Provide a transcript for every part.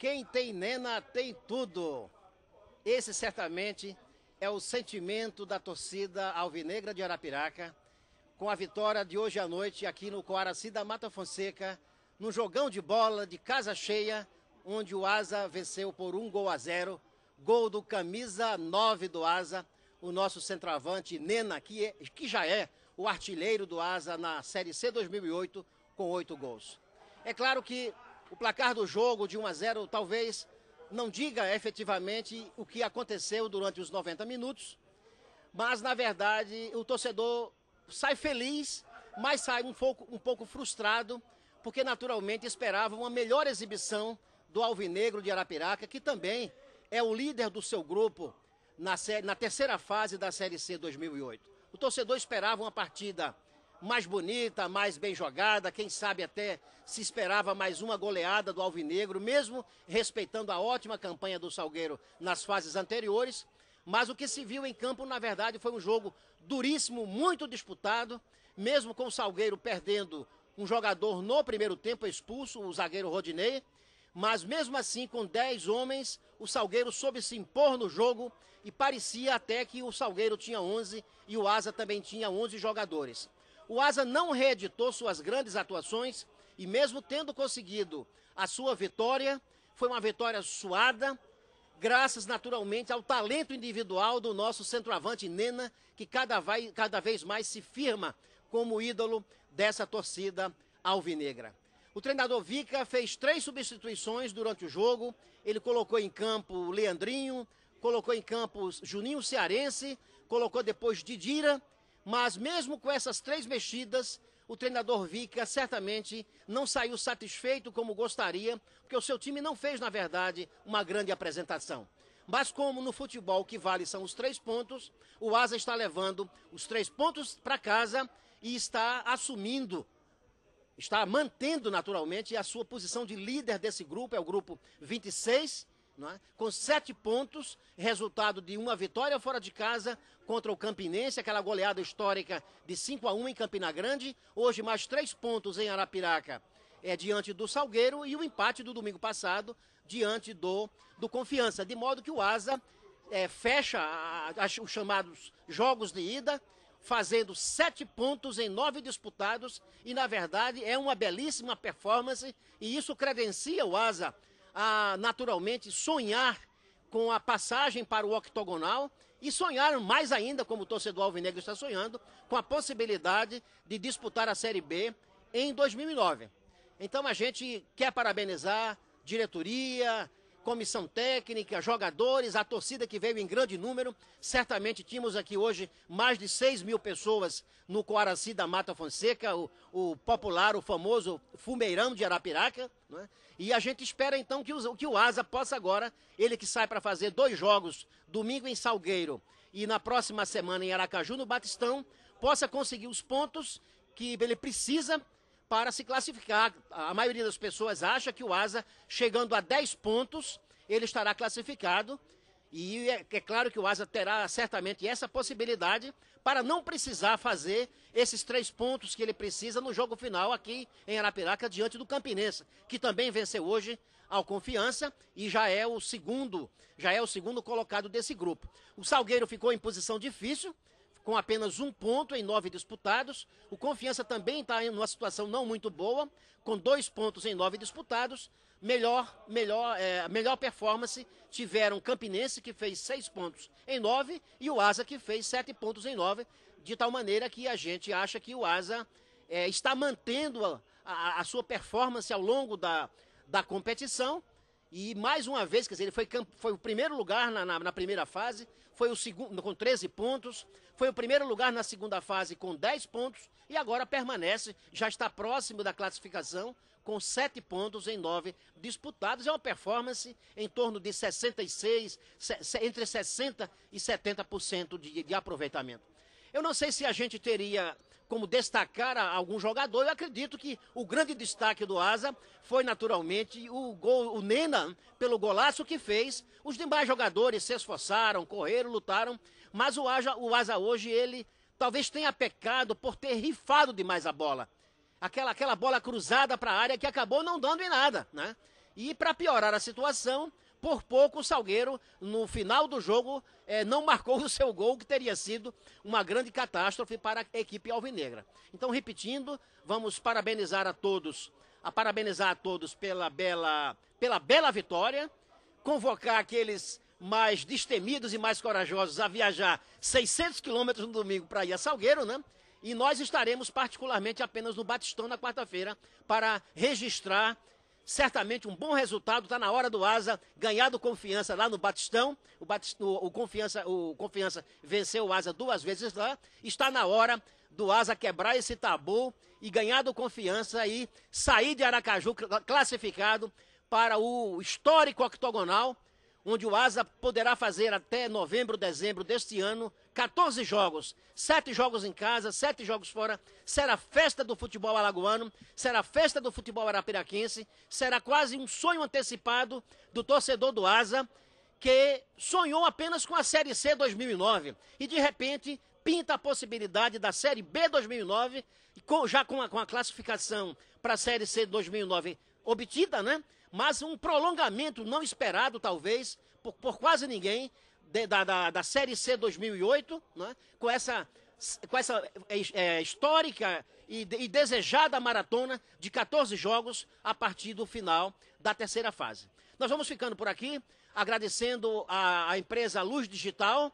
Quem tem Nena tem tudo. Esse certamente é o sentimento da torcida alvinegra de Arapiraca com a vitória de hoje à noite aqui no Coaraci da Mata Fonseca, num jogão de bola de casa cheia, onde o Asa venceu por um gol a zero. Gol do camisa 9 do Asa, o nosso centroavante Nena, que, é, que já é o artilheiro do Asa na Série C 2008, com oito gols. É claro que o placar do jogo de 1 a 0 talvez não diga efetivamente o que aconteceu durante os 90 minutos, mas na verdade o torcedor sai feliz, mas sai um pouco, um pouco frustrado, porque naturalmente esperava uma melhor exibição do Alvinegro de Arapiraca, que também é o líder do seu grupo na, na terceira fase da Série C 2008. O torcedor esperava uma partida mais bonita, mais bem jogada, quem sabe até se esperava mais uma goleada do Alvinegro, mesmo respeitando a ótima campanha do Salgueiro nas fases anteriores. Mas o que se viu em campo, na verdade, foi um jogo duríssimo, muito disputado, mesmo com o Salgueiro perdendo um jogador no primeiro tempo expulso, o zagueiro Rodinei. Mas mesmo assim, com 10 homens, o Salgueiro soube se impor no jogo e parecia até que o Salgueiro tinha 11 e o Asa também tinha 11 jogadores. O Asa não reeditou suas grandes atuações e, mesmo tendo conseguido a sua vitória, foi uma vitória suada, graças naturalmente ao talento individual do nosso centroavante Nena, que cada, vai, cada vez mais se firma como ídolo dessa torcida alvinegra. O treinador Vica fez três substituições durante o jogo. Ele colocou em campo o Leandrinho, colocou em campo Juninho Cearense, colocou depois Didira mas mesmo com essas três mexidas, o treinador Vica certamente não saiu satisfeito como gostaria, porque o seu time não fez, na verdade, uma grande apresentação. Mas como no futebol o que vale são os três pontos, o Asa está levando os três pontos para casa e está assumindo está mantendo naturalmente a sua posição de líder desse grupo, é o grupo 26, é? com sete pontos, resultado de uma vitória fora de casa contra o Campinense, aquela goleada histórica de 5 a 1 em Campina Grande, hoje mais três pontos em Arapiraca é, diante do Salgueiro e o empate do domingo passado diante do, do Confiança, de modo que o Asa é, fecha a, a, os chamados jogos de ida, fazendo sete pontos em nove disputados e, na verdade, é uma belíssima performance e isso credencia o Asa a naturalmente sonhar com a passagem para o octogonal e sonharam mais ainda, como o torcedor alvinegro está sonhando, com a possibilidade de disputar a Série B em 2009. Então a gente quer parabenizar diretoria, comissão técnica, jogadores, a torcida que veio em grande número. Certamente tínhamos aqui hoje mais de 6 mil pessoas no Coaraci da Mata Fonseca, o, o popular, o famoso Fumeirão de Arapiraca. Né? E a gente espera então que, o que o Asa possa agora, ele que sai para fazer dois jogos, domingo em Salgueiro e na próxima semana em Aracaju, no Batistão, possa conseguir os pontos que ele precisa para se classificar. A maioria das pessoas acha que o Asa, chegando a 10 pontos, ele estará classificado. E é, é claro que o Asa terá certamente essa possibilidade para não precisar fazer esses três pontos que ele precisa no jogo final aqui em Arapiraca, diante do Campinense, que também venceu hoje ao Confiança e já é o segundo, já é o segundo colocado desse grupo. O Salgueiro ficou em posição difícil, com apenas um ponto em nove disputados. O Confiança também está em uma situação não muito boa, com dois pontos em nove disputados. Melhor, melhor, é, melhor performance tiveram Campinense, que fez seis pontos em nove, e o Asa, que fez sete pontos em nove, de tal maneira que a gente acha que o Asa é, está mantendo a, a, a sua performance ao longo da, da competição e mais uma vez, quer dizer, ele foi, foi o primeiro lugar na, na, na primeira fase, foi o segundo com 13 pontos, foi o primeiro lugar na segunda fase com 10 pontos e agora permanece, já está próximo da classificação com 7 pontos em 9 disputados. É uma performance em torno de 66, entre 60 e 70% de, de aproveitamento. Eu não sei se a gente teria como destacar algum jogador. Eu acredito que o grande destaque do Asa foi naturalmente o gol, o Nena, pelo golaço que fez. Os demais jogadores se esforçaram, correram, lutaram, mas o Asa, o Asa hoje ele talvez tenha pecado por ter rifado demais a bola. Aquela, aquela bola cruzada para a área que acabou não dando em nada, né? E para piorar a situação, por pouco o Salgueiro, no final do jogo, eh, não marcou o seu gol, que teria sido uma grande catástrofe para a equipe alvinegra. Então, repetindo, vamos parabenizar a todos, a parabenizar a todos pela bela, pela bela vitória, convocar aqueles mais destemidos e mais corajosos a viajar 600 quilômetros no domingo para ir a Salgueiro, né? E nós estaremos particularmente apenas no Batistão na quarta-feira para registrar certamente um bom resultado. Está na hora do Asa ganhar do Confiança lá no Batistão. O, Batistão, o, Confiança, o Confiança venceu o Asa duas vezes lá. Está na hora do Asa quebrar esse tabu e ganhar do Confiança e sair de Aracaju classificado para o histórico octogonal onde o Asa poderá fazer até novembro, dezembro deste ano 14 jogos, 7 jogos em casa, 7 jogos fora. Será festa do futebol alagoano, será festa do futebol arapiraquense, será quase um sonho antecipado do torcedor do Asa que sonhou apenas com a Série C 2009 e de repente pinta a possibilidade da Série B 2009, já com a, com a classificação para a Série C 2009 obtida, né? mas um prolongamento não esperado, talvez, por, por quase ninguém, de, da, da, da, Série C 2008, né? com essa, com essa é, é, histórica e, e desejada maratona de 14 jogos a partir do final da terceira fase. Nós vamos ficando por aqui, agradecendo a, a empresa Luz Digital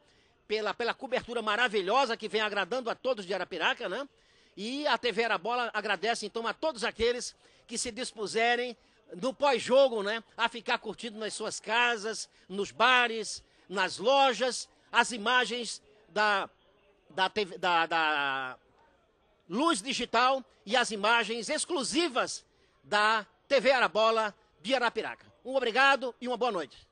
pela, pela cobertura maravilhosa que vem agradando a todos de Arapiraca, né? E a TV Bola agradece então a todos aqueles que se dispuserem no pós-jogo, né, a ficar curtindo nas suas casas, nos bares, nas lojas, as imagens da, da, TV, da, da luz digital e as imagens exclusivas da TV Arabola de Arapiraca. Um obrigado e uma boa noite.